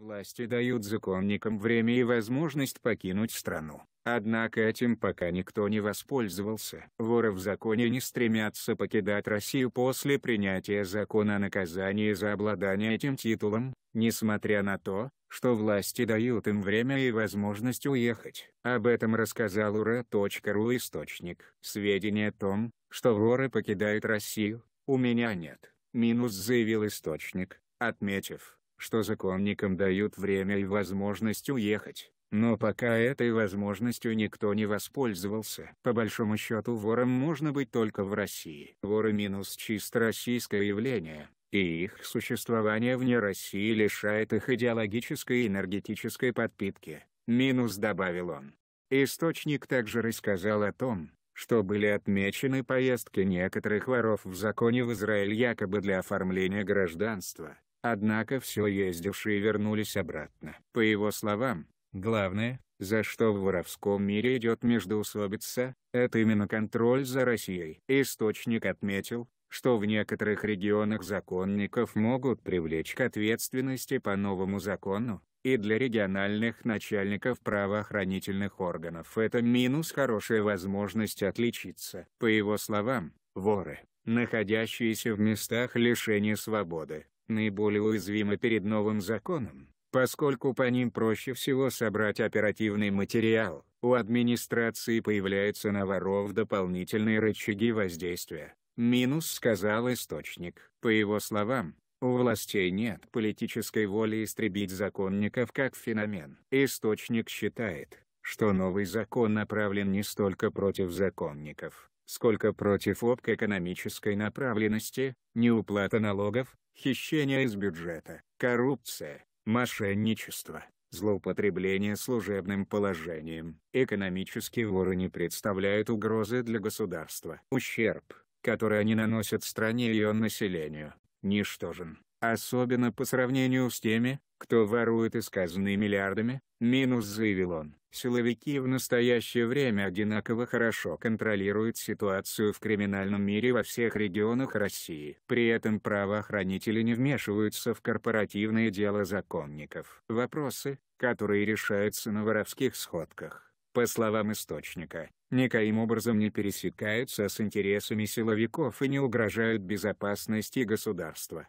Власти дают законникам время и возможность покинуть страну. Однако этим пока никто не воспользовался. Воры в законе не стремятся покидать Россию после принятия закона о наказании за обладание этим титулом, несмотря на то, что власти дают им время и возможность уехать. Об этом рассказал ура.ру источник. Сведения о том, что воры покидают Россию, у меня нет. Минус заявил источник, отметив, что законникам дают время и возможность уехать. Но пока этой возможностью никто не воспользовался. По большому счету вором можно быть только в России. Воры минус чисто российское явление, и их существование вне России лишает их идеологической и энергетической подпитки. Минус добавил он. Источник также рассказал о том, что были отмечены поездки некоторых воров в законе в Израиль якобы для оформления гражданства. Однако все ездившие вернулись обратно. По его словам, главное, за что в воровском мире идет междоусобица, это именно контроль за Россией. Источник отметил, что в некоторых регионах законников могут привлечь к ответственности по новому закону, и для региональных начальников правоохранительных органов это минус хорошая возможность отличиться. По его словам, воры, находящиеся в местах лишения свободы, наиболее уязвимы перед новым законом, поскольку по ним проще всего собрать оперативный материал. У администрации появляются на воров дополнительные рычаги воздействия. Минус сказал источник. По его словам, у властей нет политической воли истребить законников как феномен. Источник считает, что новый закон направлен не столько против законников, сколько против экономической направленности, неуплата налогов, хищение из бюджета, коррупция, мошенничество, злоупотребление служебным положением. Экономические воры не представляют угрозы для государства. Ущерб, который они наносят стране и ее населению, ничтожен. Особенно по сравнению с теми, кто ворует исказанные миллиардами, минус заявил он. Силовики в настоящее время одинаково хорошо контролируют ситуацию в криминальном мире во всех регионах России. При этом правоохранители не вмешиваются в корпоративные дела законников. Вопросы, которые решаются на воровских сходках, по словам источника, никоим образом не пересекаются с интересами силовиков и не угрожают безопасности государства.